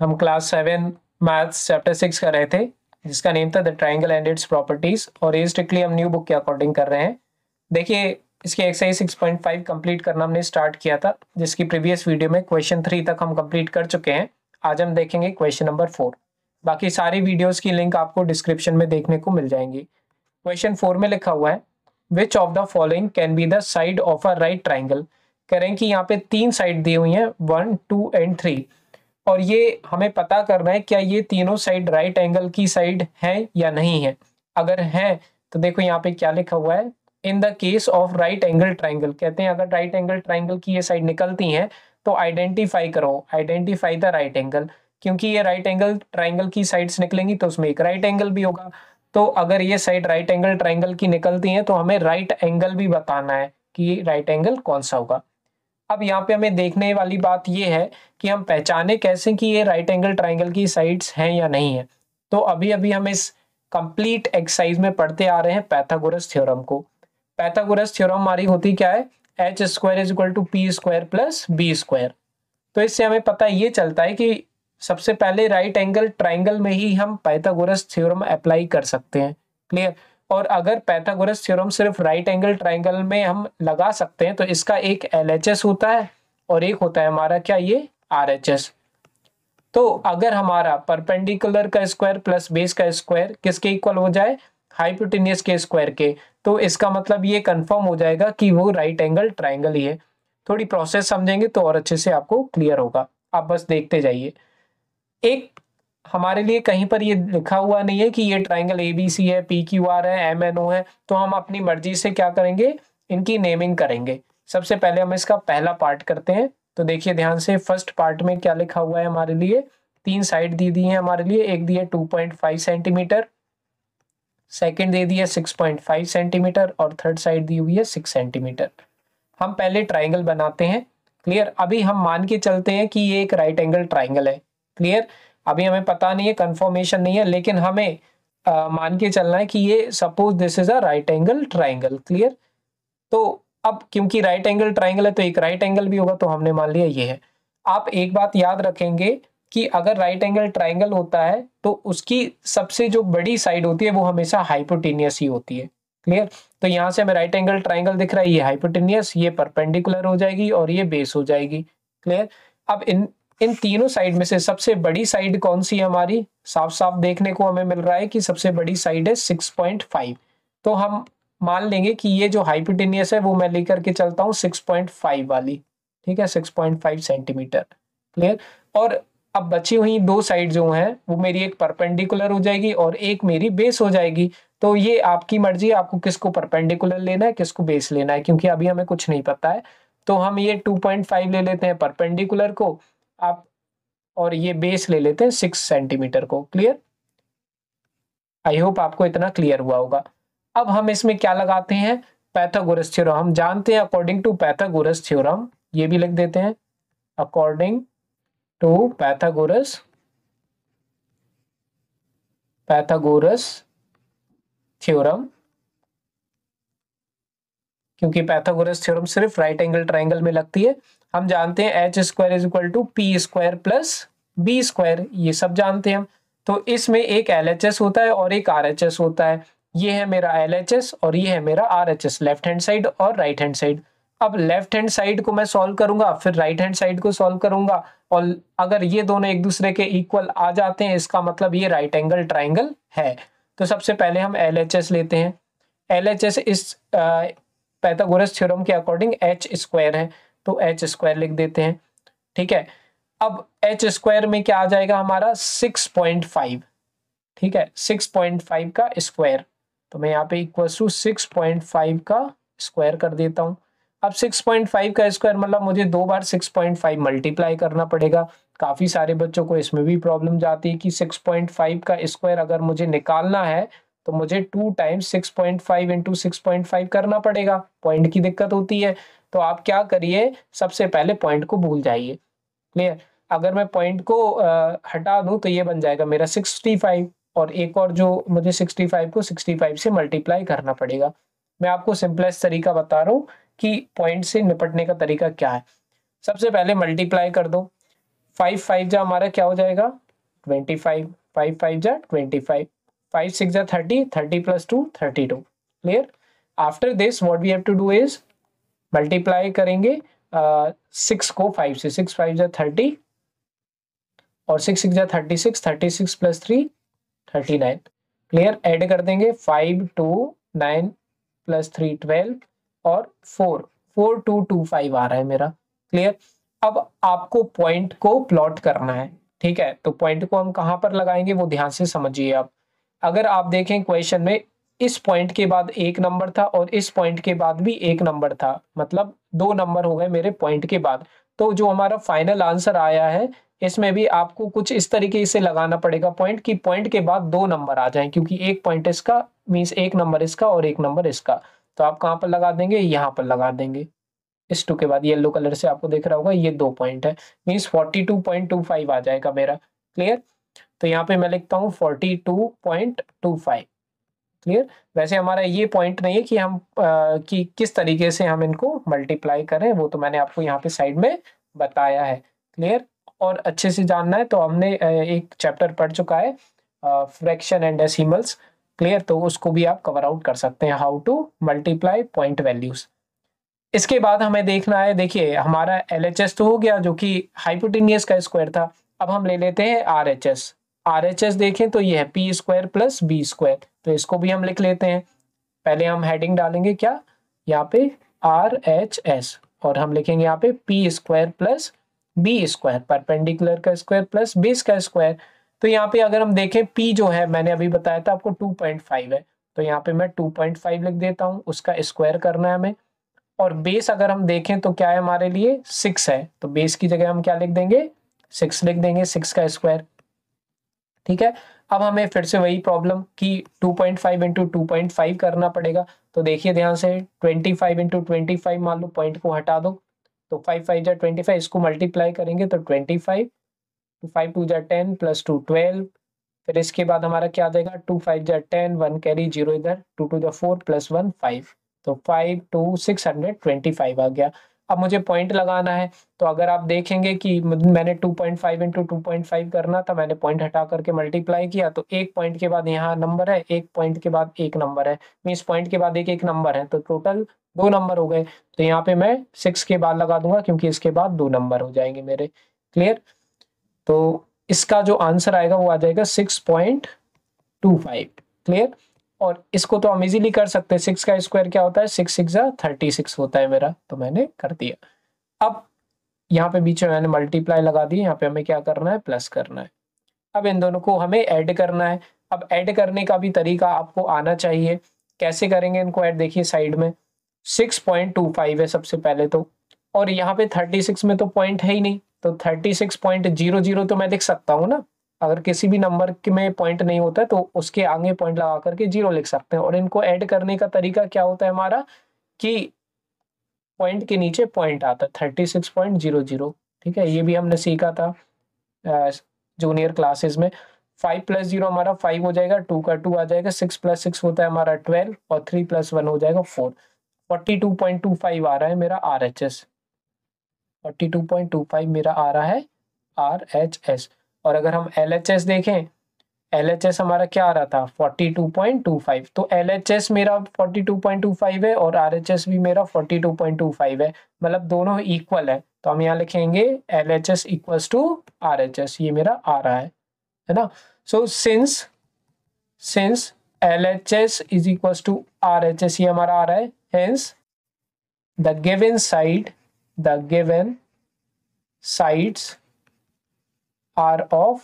हम class seven maths chapter six कर रहे थे जिसका नेम था the triangle and its properties और ये स्ट्रिक्टली हम न्यू बुक के अकॉर्डिंग कर रहे हैं देखिए इसकी exercise six point five complete करना हमने स्टार्ट किया था जिसकी प्रीवियस वीडियो में क्वेश्चन थ्री तक हम कंप्लीट कर चुके हैं आज हम देखेंगे क्वेश्चन नंबर फोर बाकी सारी वीडियोज की लिंक आपको डिस्क्रिप्शन में देखने को मिल जाएंगी क्वेश्चन फोर में लिखा हुआ है which of the following can be the side of a right triangle कह रहे हैं कि यहाँ पे तीन साइड दी हुई है वन टू एंड थ्री और ये हमें पता करना है क्या ये तीनों साइड राइट एंगल की साइड है या नहीं है अगर है तो देखो यहाँ पे क्या लिखा हुआ है in the case of right angle triangle कहते हैं अगर राइट एंगल ट्राइंगल की ये साइड निकलती है तो आइडेंटिफाई करो आइडेंटिफाई द राइट एंगल क्योंकि ये राइट एंगल ट्राइंगल की साइड्स निकलेंगी तो उसमें एक राइट एंगल भी होगा तो अगर ये साइड राइट एंगल ट्राइंगल की निकलती है तो हमें राइट एंगल भी बताना है कि राइट एंगल कौन सा होगा अब यहाँ पे हमें देखने वाली बात ये है कि हम पहचाने कैसे कि ये राइट एंगल ट्राइंगल की साइड्स हैं या नहीं है तो अभी अभी हम इस कंप्लीट एक्सरसाइज में पढ़ते आ रहे हैं पैथागोरस थ्योरम को पैथागोरस थ्योरम हमारी होती क्या है H square is equal to P square plus B square तो इससे हमें पता ये चलता है कि सबसे पहले राइट एंगल ट्राइंगल में ही हम पैथागोरस थ्योरम अप्लाई कर सकते हैं क्लियर और अगर पैथागोरस थ्योरम सिर्फ राइट एंगल ट्राइंगल में हम लगा सकते हैं तो इसका एक एल होता है और एक होता है हमारा क्या ये आर तो अगर हमारा परपेंडिकुलर का स्क्वायर प्लस बेस का स्क्वायर किसके इक्वल हो जाए हाइपोटेनियस के स्क्वायर के तो इसका मतलब ये कंफर्म हो जाएगा कि वो राइट एंगल ट्राइंगल ही है थोड़ी प्रोसेस समझेंगे तो और अच्छे से आपको क्लियर होगा आप बस देखते जाइए एक हमारे लिए कहीं पर ये लिखा हुआ नहीं है कि ये ट्राइंगल ए बी सी है पी क्यू आर है एम एन ओ है तो हम अपनी मर्जी से क्या करेंगे इनकी नेमिंग करेंगे सबसे पहले हम इसका पहला पार्ट करते हैं तो देखिए ध्यान से फर्स्ट पार्ट में क्या लिखा हुआ है हमारे लिए तीन साइड दी दी है हमारे लिए एक दी है two point five centimetre second दे दी है सिक्स पॉइंट फाइव सेंटीमीटर और थर्ड साइड दी हुई है सिक्स सेंटीमीटर हम पहले ट्राइंगल बनाते हैं क्लियर अभी हम मान के चलते हैं कि ये एक राइट एंगल ट्राइंगल है क्लियर अभी हमें पता नहीं है कंफर्मेशन नहीं है लेकिन हमें आ, मान के चलना है कि ये suppose this is a right angle triangle clear तो अब क्योंकि राइट एंगल ट्राइंगल है तो एक राइट right एंगल भी होगा तो हमने मान लिया ये है आप एक बात याद रखेंगे कि अगर राइट एंगल ट्राइंगल होता है तो उसकी सबसे जो बड़ी साइड होती है वो हमेशा हाइपोटीनियस ही होती है क्लियर तो यहाँ से हमें राइट एंगल ट्राइंगल दिख रहा है ये हाइपोटीनियस ये परपेंडिकुलर हो जाएगी और ये बेस हो जाएगी क्लियर अब इन इन तीनों साइड में से सबसे बड़ी साइड कौन सी है हमारी साफ साफ देखने को हमें मिल रहा है कि सबसे बड़ी साइड है 6.5 तो हम मान लेंगे कि ये जो हाइपोटेनियस है वो मैं लेकर के चलता हूँ 6.5 वाली ठीक है 6.5 सेंटीमीटर क्लियर और अब बची हुई दो साइड जो हैं वो मेरी एक परपेंडिकुलर हो जाएगी और एक मेरी बेस हो जाएगी तो ये आपकी मर्जी आपको किसको परपेंडिकुलर लेना है किसको बेस लेना है क्योंकि अभी हमें कुछ नहीं पता है तो हम ये 2.5 ले लेते हैं परपेंडिकुलर को आप और ये बेस ले लेते हैं सिक्स सेंटीमीटर को क्लियर आई होप आपको इतना क्लियर हुआ होगा अब हम इसमें क्या लगाते हैं पैथागोरस थ्योरम हम जानते हैं अकॉर्डिंग टू पैथागोरस थ्योरम ये भी लिख देते हैं according to Pythagoras Pythagoras theorem क्योंकि पैथागोरस थ्योरम सिर्फ राइट एंगल ट्राइंगल में लगती है हम जानते हैं H square is equal to P square plus B square ये सब जानते हैं हम तो इसमें एक एल होता है और एक आर होता है ये है मेरा एल और ये है मेरा आर लेफ्ट हैंड साइड और राइट हैंड साइड अब लेफ्ट हैंड साइड को मैं सॉल्व करूंगा फिर राइट हैंड साइड को सॉल्व करूंगा और अगर ये दोनों एक दूसरे के इक्वल आ जाते हैं इसका मतलब ये राइट एंगल ट्राइंगल है तो सबसे पहले हम एल लेते हैं एल इस पैथागोरस थ्योरम के अकॉर्डिंग एच स्क्वायर है तो एच स्क्वायर लिख देते हैं ठीक है अब एच स्क्वायर में क्या आ जाएगा हमारा सिक्स पॉइंट फाइव ठीक है सिक्स पॉइंट फाइव का स्क्वायर तो मैं यहाँ पे equal to six point five का स्क्वायर कर देता हूँ अब 6.5 का स्क्वायर मतलब मुझे दो बार 6.5 मल्टीप्लाई करना पड़ेगा काफ़ी सारे बच्चों को इसमें भी प्रॉब्लम जाती है कि 6.5 का स्क्वायर अगर मुझे निकालना है तो मुझे two times six point five into six point five करना पड़ेगा पॉइंट की दिक्कत होती है तो आप क्या करिए सबसे पहले पॉइंट को भूल जाइए क्लियर अगर मैं पॉइंट को आ, हटा दूं तो ये बन जाएगा मेरा सिक्सटी फाइव और एक और जो मुझे सिक्सटी फाइव को सिक्सटी फाइव से मल्टीप्लाई करना पड़ेगा मैं आपको सिंपलेस्ट तरीका बता रहा हूँ कि पॉइंट से निपटने का तरीका क्या है सबसे पहले मल्टीप्लाई कर दो फाइव फाइव जा हमारा क्या हो जाएगा ट्वेंटी फाइव फाइव फाइव जा twenty five 5 6 thirty 30 30 plus 2 32 clear after this what we have to do is multiply करेंगे सिक्स uh, को फाइव से सिक्स फाइव जा थर्टी और सिक्स सिक्स जा thirty six thirty six plus three thirty nine clear add कर देंगे five two nine plus three twelve और four four two two five आ रहा है मेरा क्लियर अब आपको पॉइंट को प्लॉट करना है ठीक है तो पॉइंट को हम कहाँ पर लगाएंगे वो ध्यान से समझिए आप अगर आप देखें क्वेश्चन में इस पॉइंट के बाद एक नंबर था और इस पॉइंट के बाद भी एक नंबर था मतलब दो नंबर हो गए मेरे पॉइंट के बाद तो जो हमारा फाइनल आंसर आया है इसमें भी आपको कुछ इस तरीके से लगाना पड़ेगा पॉइंट कि पॉइंट के बाद दो नंबर आ जाए क्योंकि एक पॉइंट इसका मीन्स एक नंबर इसका और एक नंबर इसका तो आप कहाँ पर लगा देंगे यहाँ पर लगा देंगे इस टू के बाद येलो कलर से आपको देख रहा होगा ये दो पॉइंट है means forty two point two five आ जाएगा मेरा क्लियर तो यहाँ पे मैं लिखता हूँ forty two point two five clear वैसे हमारा ये पॉइंट नहीं है कि हम आ, कि किस तरीके से हम इनको मल्टीप्लाई करें वो तो मैंने आपको यहाँ पे साइड में बताया है क्लियर और अच्छे से जानना है तो हमने एक चैप्टर पढ़ चुका है फ्रैक्शन एंड डेसिमल्स क्लियर तो उसको भी आप कवर आउट कर सकते हैं how to multiply point values इसके बाद हमें देखना है देखिए हमारा एल तो हो गया जो कि हाइपोटीनियस का स्क्वायर था अब हम ले लेते हैं R H S R H S देखें तो ये है P square plus B square तो इसको भी हम लिख लेते हैं पहले हम हेडिंग डालेंगे क्या यहाँ पे आर एच एस और हम लिखेंगे यहाँ पे P square plus B square perpendicular का स्क्वायर प्लस बीस का स्क्वायर तो यहाँ पे अगर हम देखें पी जो है मैंने अभी बताया था आपको टू पॉइंट फाइव है तो यहाँ पे मैं टू पॉइंट फाइव लिख देता हूँ उसका स्क्वायर करना है हमें और बेस अगर हम देखें तो क्या है हमारे लिए सिक्स है तो बेस की जगह हम क्या लिख देंगे सिक्स लिख देंगे सिक्स का स्क्वायर ठीक है अब हमें फिर से वही प्रॉब्लम की 2.5 पॉइंट फाइव इंटू टू करना पड़ेगा तो देखिए ध्यान से 25 फाइव इंटू ट्वेंटी मान लो पॉइंट को हटा दो तो 5 फाइव जै ट्वेंटी इसको मल्टीप्लाई करेंगे तो 25 फाइव टू फाइव टू जै टेन प्लस टू ट्वेल्व फिर इसके बाद हमारा क्या आ जाएगा टू फाइव जै टेन वन कैरी जीरो इधर टू टू जै फोर प्लस वन फाइव तो five two six hundred twenty five आ गया अब मुझे पॉइंट लगाना है तो अगर आप देखेंगे कि मैंने 2.5 पॉइंट फाइव इंटू टू करना था मैंने पॉइंट हटा करके मल्टीप्लाई किया तो एक पॉइंट के बाद यहाँ नंबर है एक पॉइंट के बाद एक नंबर है मीन्स पॉइंट के बाद एक एक नंबर है तो टोटल दो नंबर हो गए तो यहाँ पे मैं सिक्स के बाद लगा दूंगा क्योंकि इसके बाद दो नंबर हो जाएंगे मेरे क्लियर तो इसका जो आंसर आएगा वो आ जाएगा six point two five clear और इसको तो हम इजीली कर सकते हैं सिक्स का स्क्वायर क्या होता है सिक्स सिक्स थर्टी सिक्स होता है मेरा तो मैंने कर दिया अब यहाँ पे बीच में मैंने मल्टीप्लाई लगा दी यहाँ पे हमें क्या करना है प्लस करना है अब इन दोनों को हमें ऐड करना है अब ऐड करने का भी तरीका आपको आना चाहिए कैसे करेंगे इनको ऐड देखिए साइड में सिक्स पॉइंट टू फाइव है सबसे पहले तो और यहाँ पे थर्टी सिक्स में तो पॉइंट है ही नहीं तो thirty six point zero zero तो मैं लिख सकता हूँ ना अगर किसी भी नंबर के में पॉइंट नहीं होता है तो उसके आगे पॉइंट लगा करके जीरो लिख सकते हैं और इनको ऐड करने का तरीका क्या होता है हमारा कि पॉइंट के नीचे पॉइंट आता है thirty six point zero zero ठीक है ये भी हमने सीखा था जूनियर क्लासेस में फाइव प्लस जीरो हमारा फाइव हो जाएगा टू का टू आ जाएगा सिक्स प्लस सिक्स होता है हमारा ट्वेल्व और थ्री प्लस वन हो जाएगा four forty two point two five आ रहा है मेरा R H S forty two point two five मेरा आ रहा है आर एच एस और अगर हम एल देखें एल हमारा क्या आ रहा था 42.25 तो एल मेरा 42.25 है और आर भी मेरा 42.25 है मतलब दोनों इक्वल है तो हम यहाँ लिखेंगे L H S equals to R H S ये मेरा आ रहा है है ना so since since L H S is equal to R H S ये हमारा आ रहा है the given side the given sides r of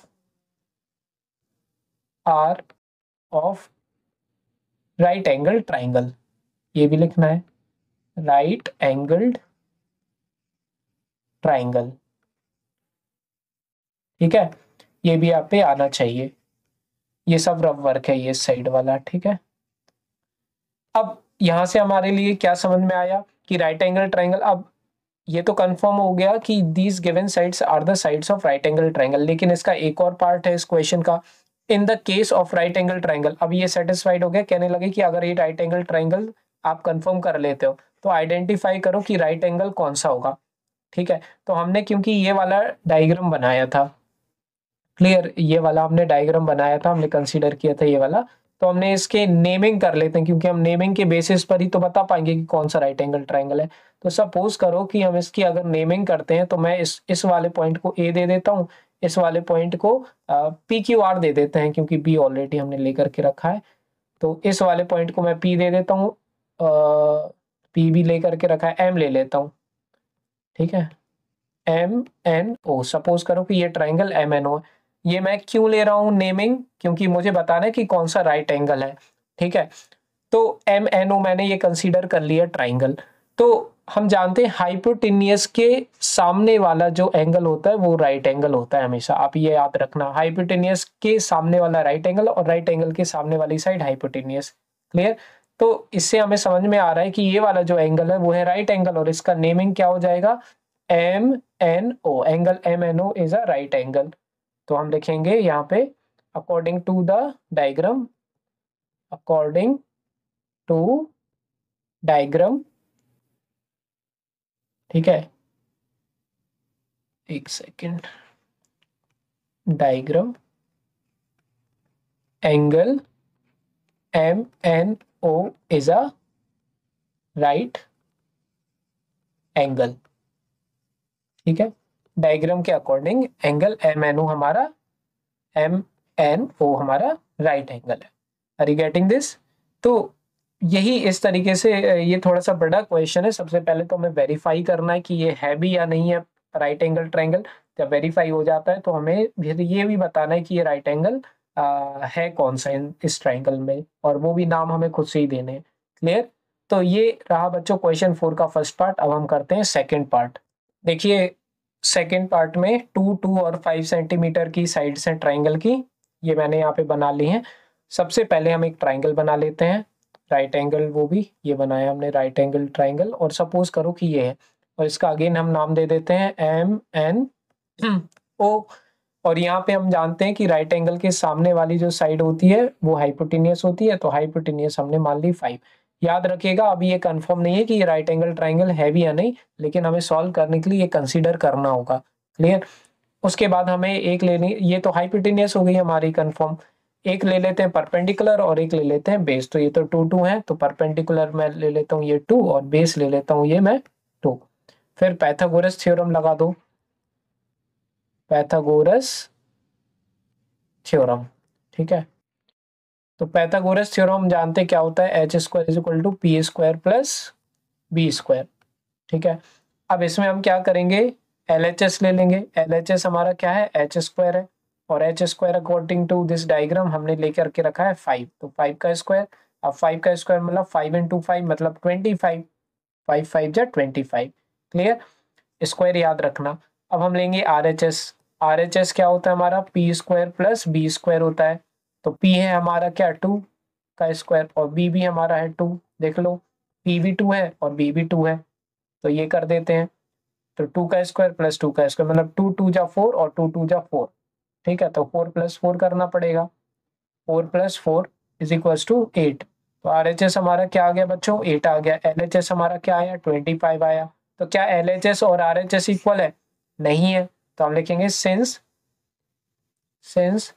r of right angle triangle ये भी लिखना है राइट एंगल्ड ट्राइंगल ठीक है ये भी आप पे आना चाहिए ये सब रब वर्क है ये साइड वाला ठीक है अब यहां से हमारे लिए क्या समझ में आया कि राइट एंगल ट्राइंगल अब ये तो कंफर्म हो गया कि these given sides are the sides of right angle triangle लेकिन इसका एक और पार्ट है इस क्वेश्चन का in the case of right angle triangle अब ये सेटिस्फाइड हो गया कहने लगे कि अगर ये राइट एंगल ट्राइंगल आप कंफर्म कर लेते हो तो आइडेंटिफाई करो कि राइट एंगल कौन सा होगा ठीक है तो हमने क्योंकि ये वाला डायग्राम बनाया था क्लियर ये वाला हमने डायग्राम बनाया था हमने कंसीडर किया था ये वाला तो हमने इसके नेमिंग कर लेते हैं क्योंकि हम नेमिंग के बेसिस पर ही तो बता पाएंगे कि कौन सा राइट एंगल ट्राइंगल है तो सपोज करो कि हम इसकी अगर नेमिंग करते हैं तो मैं इस इस वाले पॉइंट को ए दे देता हूँ इस वाले पॉइंट को पी क्यू आर दे देते हैं क्योंकि बी ऑलरेडी हमने लेकर के रखा है तो इस वाले पॉइंट को मैं पी दे देता हूँ पी भी ले करके रखा है एम ले लेता हूँ ठीक है एम एन ओ सपोज करो कि ये ट्राइंगल एम एन ओ है ये मैं क्यों ले रहा हूं नेमिंग क्योंकि मुझे बताना है कि कौन सा राइट right एंगल है ठीक है तो एम एन ओ मैंने ये कंसीडर कर लिया ट्राइंगल तो हम जानते हैं हाइपोटिनियस के सामने वाला जो एंगल होता है वो राइट right एंगल होता है हमेशा आप ये याद रखना हाइपोटिनियस के सामने वाला राइट right एंगल और राइट एंगल के सामने वाली साइड हाइपोटिनियस क्लियर तो इससे हमें समझ में आ रहा है कि ये वाला जो एंगल है वो है राइट एंगल और इसका नेमिंग क्या हो जाएगा M N O angle M N O is a right angle तो हम लिखेंगे यहाँ पे according to the diagram according to diagram ठीक है एक second diagram angle M N O is a right angle ठीक है डायग्राम के according angle M N O हमारा एम एन ओ हमारा राइट एंगल है आर यू गेटिंग दिस तो यही इस तरीके से ये थोड़ा सा बड़ा क्वेश्चन है सबसे पहले तो हमें वेरीफाई करना है कि ये है भी या नहीं है राइट एंगल ट्रायंगल जब वेरीफाई हो जाता है तो हमें ये भी बताना है कि ये राइट एंगल है कौन सा इस ट्राइंगल में और वो भी नाम हमें खुद से ही देने क्लियर तो ये रहा बच्चों क्वेश्चन फोर का फर्स्ट पार्ट अब हम करते हैं सेकेंड पार्ट देखिए सेकेंड पार्ट में टू टू और फाइव सेंटीमीटर की साइड से ट्राइंगल की ये मैंने यहाँ पे बना ली है सबसे पहले हम एक ट्राइंगल बना लेते हैं राइट एंगल वो भी ये बनाया हमने राइट एंगल ट्राइंगल और सपोज करो कि ये है और इसका अगेन हम नाम दे देते हैं एम एन ओ और यहाँ पे हम जानते हैं कि राइट एंगल के सामने वाली जो साइड होती है वो हाइपोटिनियस होती है तो हाइपोटीनियस हमने मान ली फाइव याद रखिएगा अभी ये कंफर्म नहीं है कि ये राइट एंगल ट्राइंगल है भी या नहीं लेकिन हमें सॉल्व करने के लिए ये कंसिडर करना होगा क्लियर उसके बाद हमें एक लेनी ये तो हाइपिटेनियस हो गई हमारी कंफर्म एक ले लेते हैं परपेंडिकुलर और एक ले लेते हैं बेस तो ये तो टू टू है तो परपेंडिकुलर मैं ले लेता हूँ ये टू और बेस ले लेता हूँ ये मैं टू फिर पैथागोरस थ्योरम लगा दो पैथागोरस थ्योरम ठीक है तो पैथागोरस थ्योरम हम जानते हैं क्या होता है H square is equal to P square plus B square ठीक है अब इसमें हम क्या करेंगे एल एच एस ले लेंगे एल एच एस हमारा क्या है एच स्क्वायर है और H square according to this diagram हमने लेकर के रखा है फाइव तो फाइव का स्क्वायर अब फाइव का स्क्वायर मतलब फाइव इंटू फाइव मतलब ट्वेंटी फाइव फाइव फाइव या ट्वेंटी फाइव क्लियर स्क्वायर याद रखना अब हम लेंगे R H S R H S क्या होता है हमारा P square plus B square होता है तो P है हमारा क्या टू का स्क्वायर और B भी हमारा है टू देख लो P भी टू है और B भी टू है तो ये कर देते हैं तो टू का स्क्वायर प्लस टू का स्क्वायर मतलब टू टू जा फोर और टू टू जा फोर ठीक है तो फोर प्लस फोर करना पड़ेगा four plus four is equal to eight तो आर एच एस हमारा क्या आ गया बच्चों एट आ गया एल एच एस हमारा क्या आया ट्वेंटी फाइव आया तो क्या एल एच एस और आर एच एस इक्वल है नहीं है तो हम लिखेंगे since since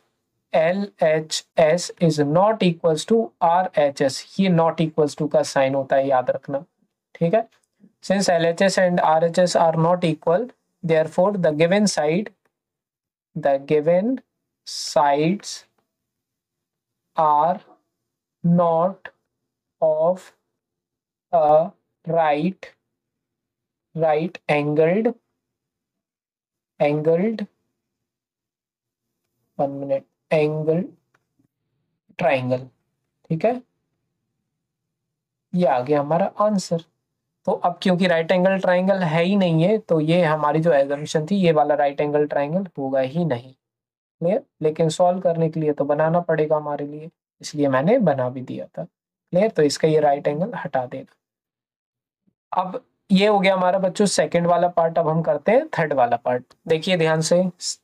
LHS is not equal to RHS ये नॉट इक्वल टू का साइन होता है याद रखना ठीक है since LHS and RHS are not equal for the given side the given sides are not of a right right angled angled one minute angle triangle ठीक है ये आ गया हमारा आंसर तो अब क्योंकि राइट एंगल ट्राइंगल है ही नहीं है तो ये हमारी जो एग्जामिशन थी ये वाला राइट एंगल ट्राइंगल होगा ही नहीं क्लियर लेकिन सॉल्व करने के लिए तो बनाना पड़ेगा हमारे लिए इसलिए मैंने बना भी दिया था क्लियर तो इसका ये राइट एंगल हटा देगा अब ये हो गया हमारा बच्चों सेकंड वाला पार्ट अब हम करते हैं थर्ड वाला पार्ट देखिए ध्यान से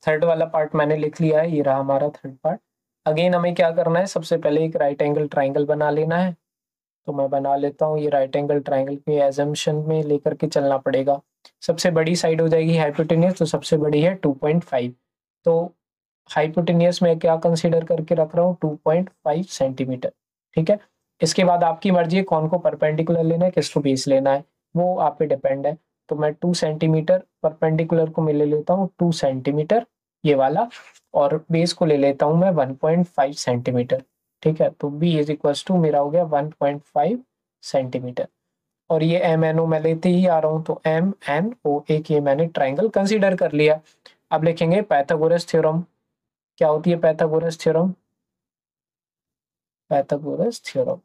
थर्ड वाला पार्ट मैंने लिख लिया है ये रहा हमारा थर्ड पार्ट अगेन हमें क्या करना है सबसे पहले एक राइट एंगल ट्राइंगल बना लेना है तो मैं बना लेता हूँ ये राइट एंगल ट्राइंगल के एजम्पन में लेकर के चलना पड़ेगा सबसे बड़ी साइड हो जाएगी हाइपोटेनियस तो सबसे बड़ी है फाइव तो हाइपोटेनियस में क्या कंसिडर करके रख रहा हूँ फाइव सेंटीमीटर ठीक है इसके बाद आपकी मर्जी है कौन को परपेंडिकुलर लेना है किसको बेस लेना है वो आप पे डिपेंड है तो मैं टू सेंटीमीटर परपेंडिकुलर को मैं ले लेता हूँ टू सेंटीमीटर ये वाला और बेस को ले लेता हूँ मैं वन पॉइंट फाइव सेंटीमीटर ठीक है तो बी इज इक्वल टू मेरा हो गया वन पॉइंट फाइव सेंटीमीटर और ये एम एन ओ मैं लेते ही आ रहा हूँ तो एम एन ओ एक ये मैंने ट्राइंगल कंसिडर कर लिया अब लिखेंगे पैथागोरस थ्योरम क्या होती है पैथागोरस थ्योरम पैथागोरस थ्योरम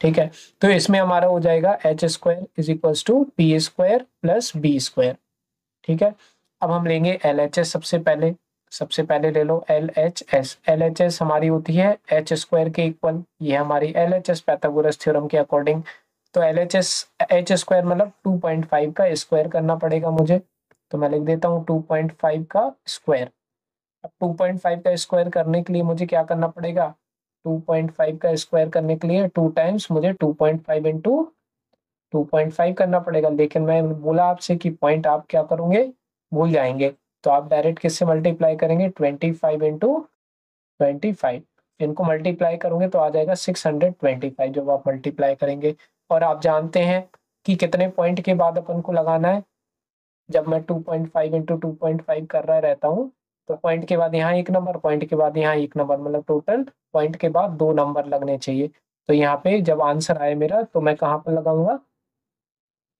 ठीक है तो इसमें हमारा हो जाएगा H square is equal to P square plus B square ठीक है अब हम लेंगे एल एच एस सबसे पहले सबसे पहले ले लो L H S L H S हमारी होती है एच स्क्वायर के इक्वल ये हमारी L H S Pythagoras theorem के अकॉर्डिंग तो L H S H square मतलब टू पॉइंट फाइव का स्क्वायर करना पड़ेगा मुझे तो मैं लिख देता हूँ टू पॉइंट फाइव का स्क्वायर अब टू पॉइंट फाइव का स्क्वायर करने के लिए मुझे क्या करना पड़ेगा 2.5 का स्क्वायर करने के लिए टू टाइम्स मुझे 2.5 पॉइंट फाइव इंटू टू करना पड़ेगा लेकिन मैं बोला आपसे कि पॉइंट आप क्या करोगे भूल जाएंगे तो आप डायरेक्ट किससे मल्टीप्लाई करेंगे 25 फाइव इंटू ट्वेंटी इनको मल्टीप्लाई करोगे तो आ जाएगा 625 जब आप मल्टीप्लाई करेंगे और आप जानते हैं कि कितने पॉइंट के बाद अपन को लगाना है जब मैं 2.5 पॉइंट इंटू टू कर रहा रहता हूँ तो पॉइंट के बाद यहाँ एक नंबर पॉइंट के बाद यहाँ एक नंबर मतलब टोटल पॉइंट के बाद दो नंबर लगने चाहिए तो यहाँ पे जब आंसर आए मेरा तो मैं कहाँ पर लगाऊंगा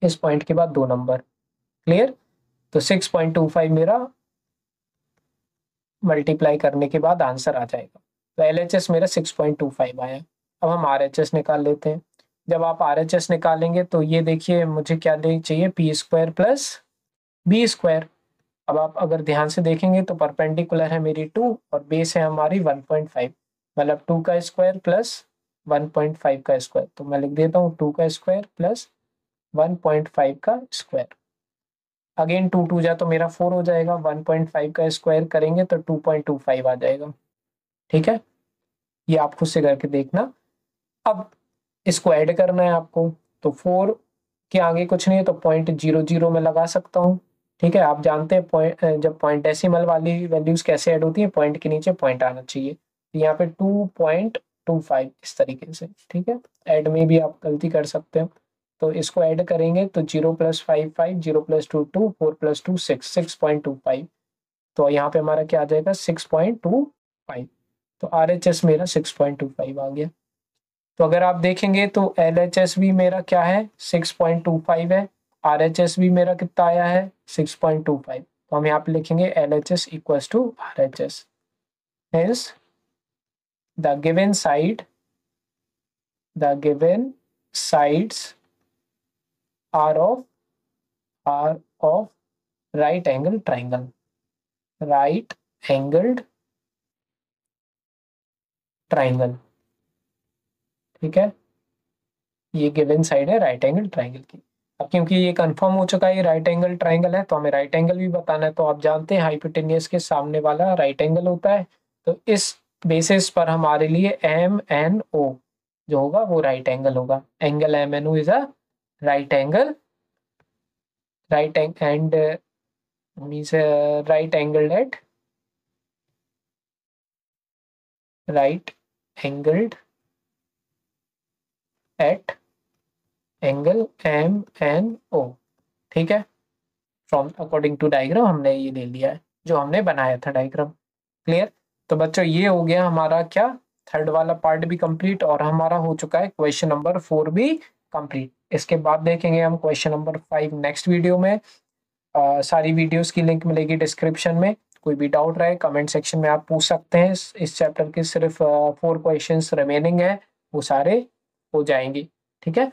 इस पॉइंट के बाद दो नंबर क्लियर तो सिक्स पॉइंट टू फाइव मेरा मल्टीप्लाई करने के बाद आंसर आ जाएगा तो एल एच एस मेरा सिक्स पॉइंट टू फाइव आया अब हम आर एच एस निकाल लेते हैं जब आप आर एच एस निकालेंगे तो ये देखिए मुझे क्या चाहिए P square plus B square अब आप अगर ध्यान से देखेंगे तो परपेंडिकुलर है मेरी टू और बेस है हमारी वन पॉइंट फाइव मतलब टू का square plus one point five का स्क्वायर तो मैं लिख देता हूँ टू का square plus one point five का स्क्वायर अगेन टू टू जा तो मेरा फोर हो जाएगा वन पॉइंट फाइव का स्क्वायर करेंगे तो टू पॉइंट टू फाइव आ जाएगा ठीक है ये आप खुद से करके देखना अब इसको ऐड करना है आपको तो फोर के आगे कुछ नहीं है तो पॉइंट जीरो जीरो में लगा सकता हूँ ठीक है आप जानते हैं पॉइंट जब पॉइंट डेसिमल वाली वैल्यूज कैसे ऐड होती है पॉइंट के नीचे पॉइंट आना चाहिए तो यहाँ पे टू पॉइंट टू फाइव इस तरीके से ठीक है ऐड में भी आप गलती कर सकते हो तो इसको ऐड करेंगे तो zero plus five five zero plus two two four plus two six six point two five तो यहाँ पे हमारा क्या आ जाएगा सिक्स पॉइंट टू फाइव तो आर एच एस मेरा सिक्स पॉइंट टू फाइव आ गया तो अगर आप देखेंगे तो एल एच एस भी मेरा क्या है सिक्स पॉइंट टू फाइव है आर एच एस भी मेरा कितना आया है सिक्स पॉइंट टू फाइव तो हम यहाँ पे लिखेंगे L H S equal to R H S hence the given side the given sides are of are of right angle triangle right angled triangle ठीक है ये गिवन साइड है right angle triangle की अब क्योंकि ये कंफर्म हो चुका है राइट एंगल ट्राइंगल है तो हमें राइट एंगल भी बताना है तो आप जानते हैं हाइपोटेनियस के सामने वाला राइट एंगल होता है तो इस बेसिस पर हमारे लिए एम एन ओ जो होगा वो राइट एंगल होगा angle M N O is a right angle right and means right angled at right angled at angle M N O ठीक है फ्रॉम अकॉर्डिंग टू डायग्राम हमने ये ले लिया है जो हमने बनाया था डायग्राम क्लियर तो बच्चों ये हो गया हमारा क्या थर्ड वाला पार्ट भी कंप्लीट और हमारा हो चुका है क्वेश्चन नंबर फोर भी कंप्लीट इसके बाद देखेंगे हम question number five next video में आ, सारी वीडियोस की लिंक मिलेगी डिस्क्रिप्शन में कोई भी डाउट रहे कमेंट सेक्शन में आप पूछ सकते हैं इस चैप्टर के सिर्फ फोर क्वेश्चन रिमेनिंग है वो सारे हो जाएंगे ठीक है